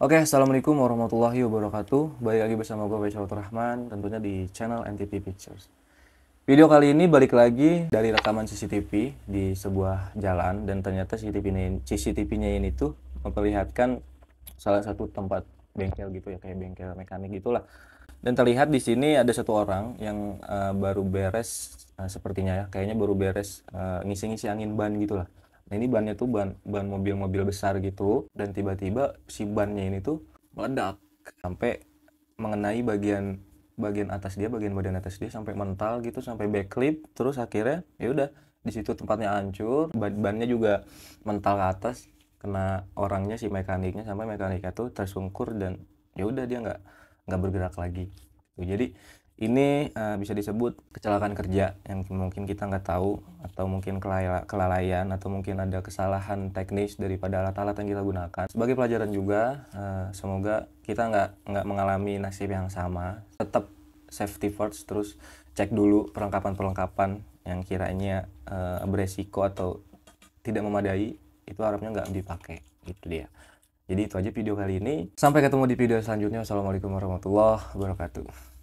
Oke, okay, Assalamualaikum warahmatullahi wabarakatuh. Balik lagi bersama gue Faisal Rahman, tentunya di channel NTP Pictures. Video kali ini balik lagi dari rekaman CCTV di sebuah jalan dan ternyata CCTV-nya CCTV ini tuh memperlihatkan salah satu tempat bengkel gitu ya kayak bengkel mekanik gitulah. Dan terlihat di sini ada satu orang yang uh, baru beres uh, sepertinya ya, kayaknya baru beres eh, ngisi-ngisi uh, ngisi -ngisi angin ban gitulah. Nah ini bannya tuh ban ban mobil-mobil besar gitu dan tiba-tiba si bannya ini tuh meledak sampai mengenai bagian bagian atas dia, bagian badan atas dia sampai mental gitu sampai backflip terus akhirnya ya udah di situ tempatnya hancur, ban bannya juga mental ke atas kena orangnya si mekaniknya sampai mekaniknya tuh tersungkur dan ya udah dia nggak nggak bergerak lagi. Jadi ini uh, bisa disebut kecelakaan kerja yang mungkin kita nggak tahu atau mungkin kelalaian atau mungkin ada kesalahan teknis daripada alat-alat yang kita gunakan sebagai pelajaran juga uh, semoga kita nggak nggak mengalami nasib yang sama tetap safety first terus cek dulu perlengkapan-perlengkapan yang kiranya uh, beresiko atau tidak memadai itu harapnya nggak dipakai gitu dia jadi itu aja video kali ini sampai ketemu di video selanjutnya wassalamualaikum warahmatullahi wabarakatuh